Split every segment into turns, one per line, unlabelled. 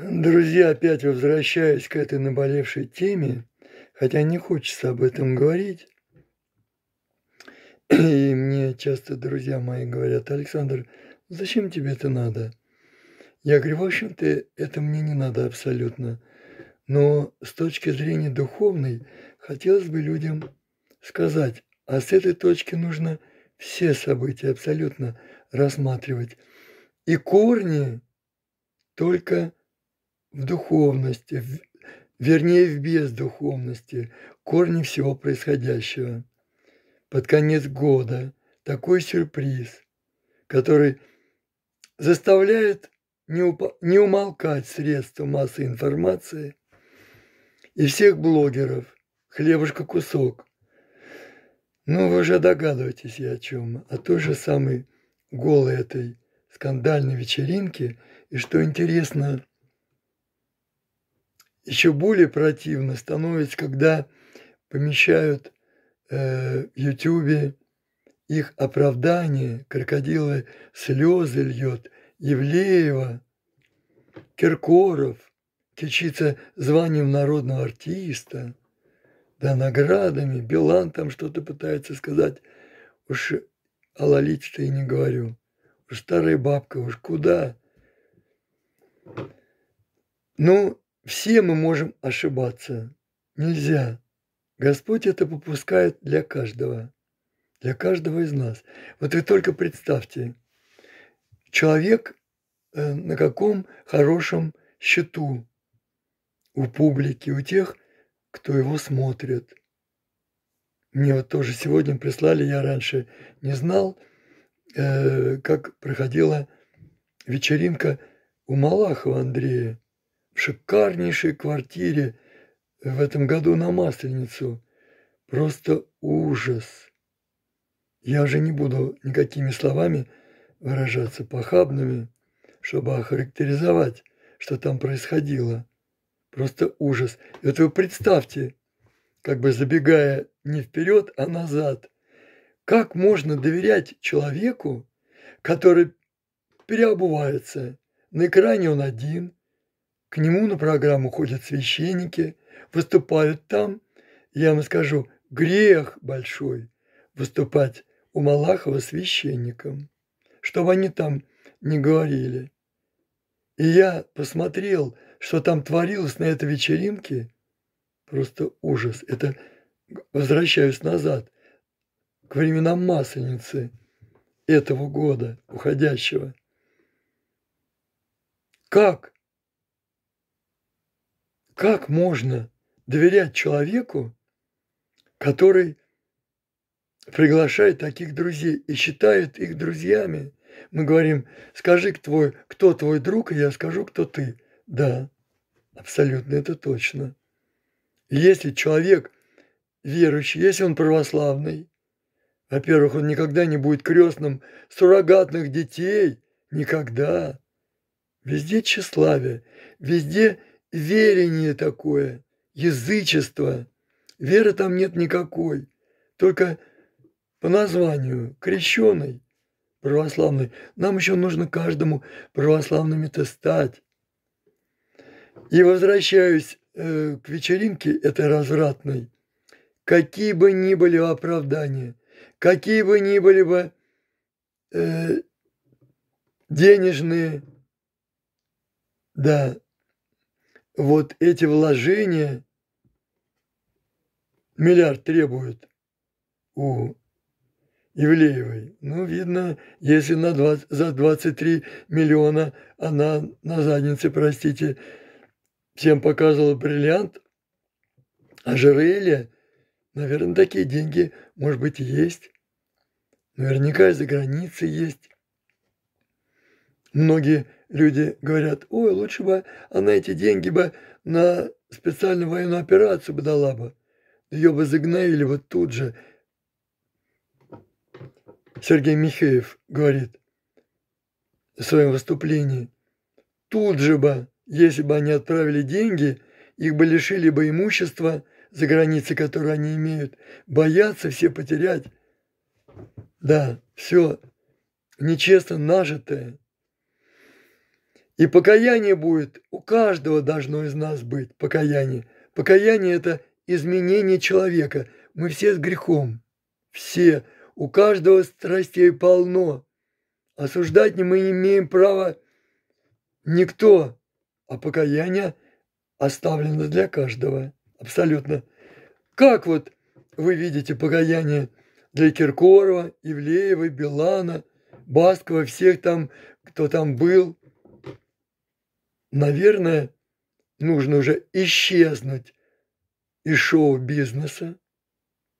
Друзья, опять возвращаюсь к этой наболевшей теме, хотя не хочется об этом говорить, и мне часто друзья мои говорят, Александр, зачем тебе это надо? Я говорю, в общем-то, это мне не надо абсолютно. Но с точки зрения духовной, хотелось бы людям сказать, а с этой точки нужно все события абсолютно рассматривать. И корни только в духовности, в, вернее в бездуховности, корни всего происходящего. Под конец года такой сюрприз, который заставляет не, уп- не умолкать средства массовой информации и всех блогеров «Хлебушка кусок». Ну, вы уже догадываетесь я о чем, о той же самой голой этой скандальной вечеринке. И что интересно – еще более противно становится, когда помещают э, в Ютубе их оправдание, крокодилы слезы льет, Евлеева, Киркоров, кичится званием народного артиста, да наградами, Билан там что-то пытается сказать, уж о Лолите-то и не говорю, уж старая бабка, уж куда. Ну, все мы можем ошибаться. Нельзя. Господь это попускает для каждого. Для каждого из нас. Вот вы только представьте, человек э, на каком хорошем счету у публики, у тех, кто его смотрит. Мне вот тоже сегодня прислали, я раньше не знал, э, как проходила вечеринка у Малахова Андрея шикарнейшей квартире в этом году на Масленицу. Просто ужас. Я же не буду никакими словами выражаться похабными, чтобы охарактеризовать, что там происходило. Просто ужас. Это вы представьте, как бы забегая не вперед, а назад. Как можно доверять человеку, который переобувается? На экране он один – к нему на программу ходят священники, выступают там, я вам скажу, грех большой выступать у Малахова священником, чтобы они там не говорили. И я посмотрел, что там творилось на этой вечеринке. Просто ужас. Это возвращаюсь назад, к временам Масленицы этого года, уходящего. Как как можно доверять человеку, который приглашает таких друзей и считает их друзьями? Мы говорим, скажи твой, кто твой друг, и я скажу, кто ты. Да, абсолютно это точно. Если человек верующий, если он православный, во-первых, он никогда не будет крестным суррогатных детей, никогда. Везде тщеславие, везде верение такое, язычество. Веры там нет никакой, только по названию крещеный православный. Нам еще нужно каждому православными-то стать. И возвращаюсь э, к вечеринке этой развратной. Какие бы ни были оправдания, какие бы ни были бы э, денежные, да, вот эти вложения миллиард требует у Евлеевой. Ну, видно, если на 20, за 23 миллиона она на заднице, простите, всем показывала бриллиант, ожерелье, а наверное, такие деньги, может быть, есть. Наверняка и за границей есть. Многие Люди говорят, ой, лучше бы она эти деньги бы на специальную военную операцию бы дала бы. Ее бы загноили вот тут же. Сергей Михеев говорит в своем выступлении, тут же бы, если бы они отправили деньги, их бы лишили бы имущества за границей, которое они имеют. Боятся все потерять. Да, все нечестно нажитое – и покаяние будет, у каждого должно из нас быть покаяние. Покаяние – это изменение человека. Мы все с грехом. Все. У каждого страстей полно. Осуждать мы не имеем права никто, а покаяние оставлено для каждого. Абсолютно. Как вот вы видите покаяние для Киркорова, Ивлеева, Белана, Баскова, всех там, кто там был – наверное, нужно уже исчезнуть из шоу-бизнеса.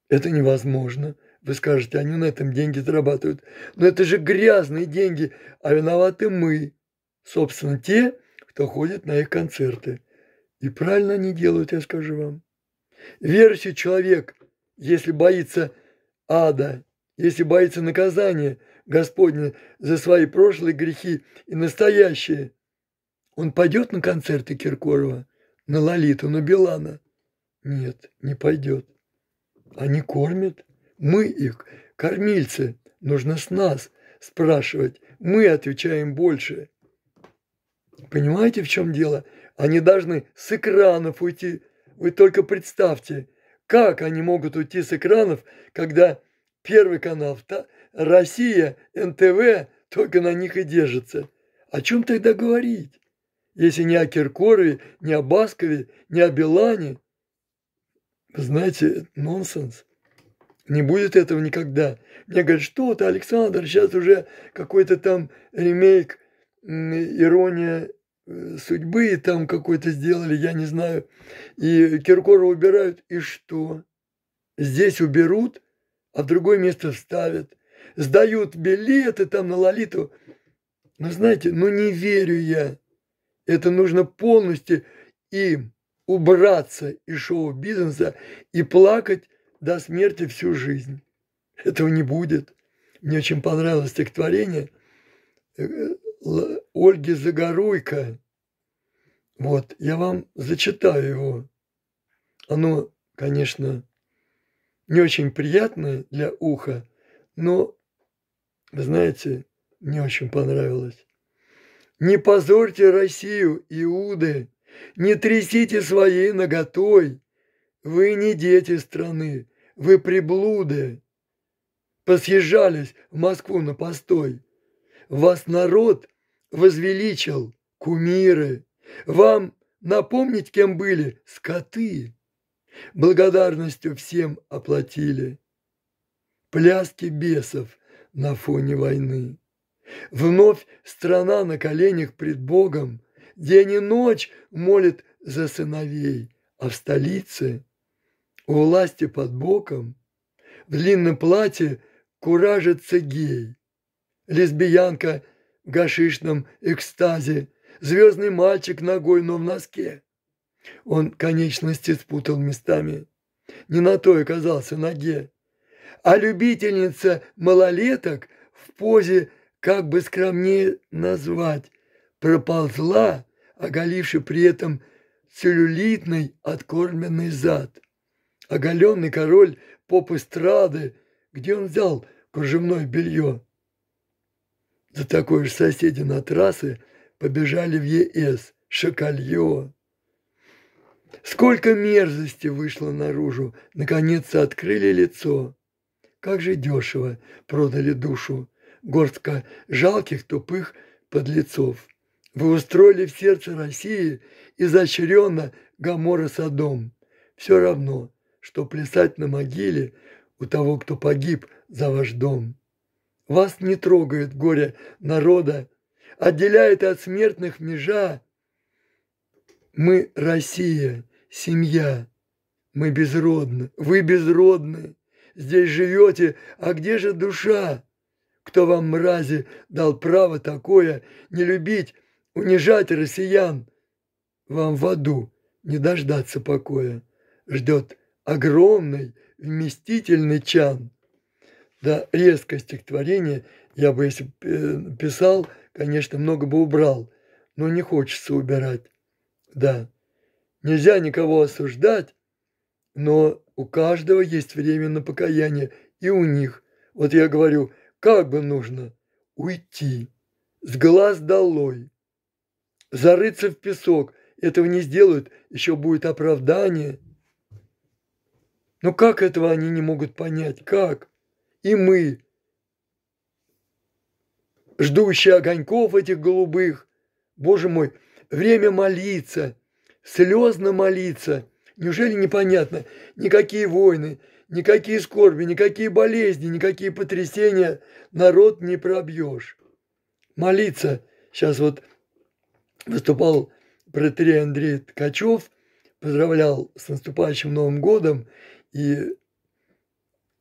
Это невозможно. Вы скажете, они на этом деньги зарабатывают. Но это же грязные деньги, а виноваты мы. Собственно, те, кто ходит на их концерты. И правильно они делают, я скажу вам. Верующий человек, если боится ада, если боится наказания Господня за свои прошлые грехи и настоящие – он пойдет на концерты Киркорова, на Лолиту, на Билана? Нет, не пойдет. Они кормят. Мы их, кормильцы. Нужно с нас спрашивать. Мы отвечаем больше. Понимаете, в чем дело? Они должны с экранов уйти. Вы только представьте, как они могут уйти с экранов, когда Первый канал, Россия, НТВ только на них и держится. О чем тогда говорить? если не о Киркорове, не о Баскове, не о Белане. знаете, нонсенс. Не будет этого никогда. Мне говорят, что-то, Александр, сейчас уже какой-то там ремейк «Ирония э, судьбы» там какой-то сделали, я не знаю. И Киркорова убирают, и что? Здесь уберут, а в другое место вставят. Сдают билеты там на Лолиту. Ну, знаете, ну не верю я это нужно полностью им убраться из шоу-бизнеса и плакать до смерти всю жизнь. Этого не будет. Мне очень понравилось стихотворение э, Ольги Загоруйко. Вот, я вам зачитаю его. Оно, конечно, не очень приятное для уха, но, вы знаете, мне очень понравилось. Не позорьте Россию, Иуды, не трясите своей наготой. Вы не дети страны, вы приблуды. Посъезжались в Москву на постой. Вас народ возвеличил, кумиры. Вам напомнить, кем были скоты. Благодарностью всем оплатили. Пляски бесов на фоне войны. Вновь страна на коленях пред Богом, день и ночь молит за сыновей, а в столице, у власти под боком, в длинном платье куражится гей. Лесбиянка в гашишном экстазе, звездный мальчик ногой, но в носке. Он конечности спутал местами, не на той оказался ноге. А любительница малолеток в позе как бы скромнее назвать, проползла, оголивши при этом целлюлитный откормленный зад. Оголенный король поп-эстрады, где он взял кружевное белье? За такое же соседи на трассы побежали в ЕС, шоколье. Сколько мерзости вышло наружу, наконец открыли лицо. Как же дешево продали душу горстка жалких, тупых подлецов. Вы устроили в сердце России изощренно Гамора Садом. Все равно, что плясать на могиле у того, кто погиб за ваш дом. Вас не трогает горе народа, отделяет от смертных межа. Мы Россия, семья, мы безродны, вы безродны. Здесь живете, а где же душа? Кто вам, мрази, дал право такое не любить, унижать россиян? Вам в аду не дождаться покоя. Ждет огромный вместительный чан. Да, резкое стихотворение я бы, если э, писал, конечно, много бы убрал, но не хочется убирать. Да, нельзя никого осуждать, но у каждого есть время на покаяние, и у них. Вот я говорю – как бы нужно уйти с глаз долой, зарыться в песок. Этого не сделают, еще будет оправдание. Но как этого они не могут понять? Как? И мы, ждущие огоньков этих голубых, Боже мой, время молиться, слезно молиться. Неужели непонятно? Никакие войны, Никакие скорби, никакие болезни, никакие потрясения народ не пробьешь. Молиться. Сейчас вот выступал протерей Андрей Ткачев, поздравлял с наступающим Новым годом и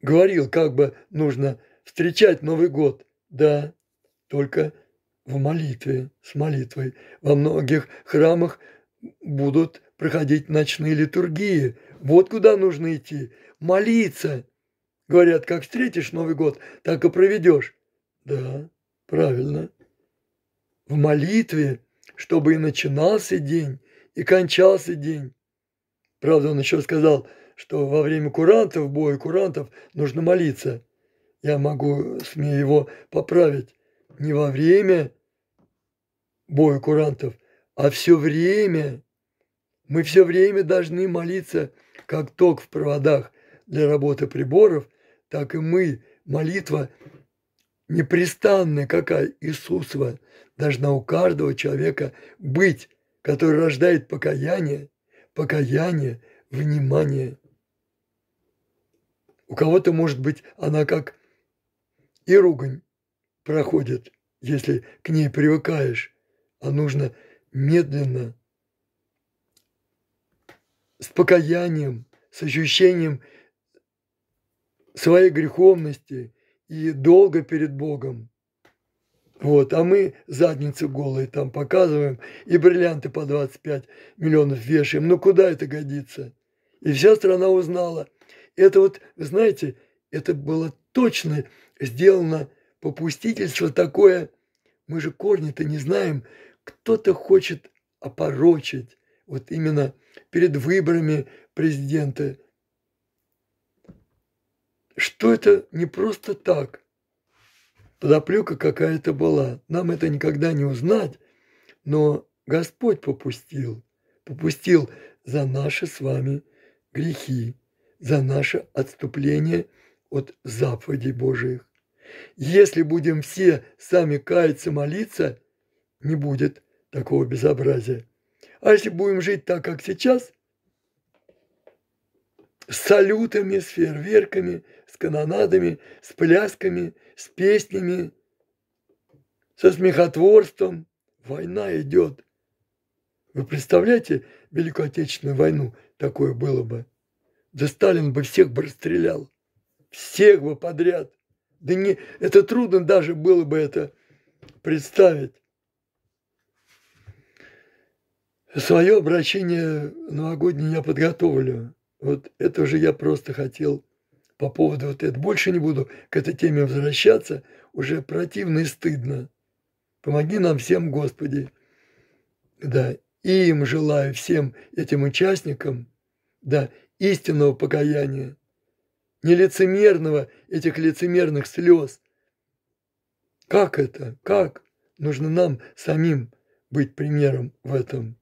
говорил, как бы нужно встречать Новый год. Да, только в молитве, с молитвой. Во многих храмах будут проходить ночные литургии. Вот куда нужно идти. Молиться. Говорят, как встретишь Новый год, так и проведешь. Да, правильно. В молитве, чтобы и начинался день, и кончался день. Правда, он еще сказал, что во время курантов, боя курантов, нужно молиться. Я могу, смею его поправить, не во время боя курантов, а все время. Мы все время должны молиться, как ток в проводах для работы приборов, так и мы. Молитва непрестанная, какая Иисусова, должна у каждого человека быть, который рождает покаяние, покаяние, внимание. У кого-то, может быть, она как и ругань проходит, если к ней привыкаешь, а нужно медленно – с покаянием, с ощущением своей греховности и долго перед Богом. Вот, а мы задницы голые там показываем и бриллианты по 25 миллионов вешаем. Ну куда это годится? И вся страна узнала. Это вот, знаете, это было точно сделано попустительство такое. Мы же корни-то не знаем. Кто-то хочет опорочить вот именно – перед выборами президента. Что это не просто так. Подоплека какая-то была. Нам это никогда не узнать, но Господь попустил. Попустил за наши с вами грехи, за наше отступление от заповедей Божиих. Если будем все сами каяться, молиться, не будет такого безобразия. А если будем жить так, как сейчас, с салютами, с фейерверками, с канонадами, с плясками, с песнями, со смехотворством, война идет. Вы представляете Великую Отечественную войну? Такое было бы. Да Сталин бы всех бы расстрелял. Всех бы подряд. Да не, это трудно даже было бы это представить. Свое обращение новогоднее я подготовлю. Вот это уже я просто хотел по поводу вот этого. Больше не буду к этой теме возвращаться. Уже противно и стыдно. Помоги нам всем, Господи. Да, и им желаю всем этим участникам, да, истинного покаяния, нелицемерного этих лицемерных слез. Как это? Как? Нужно нам самим быть примером в этом.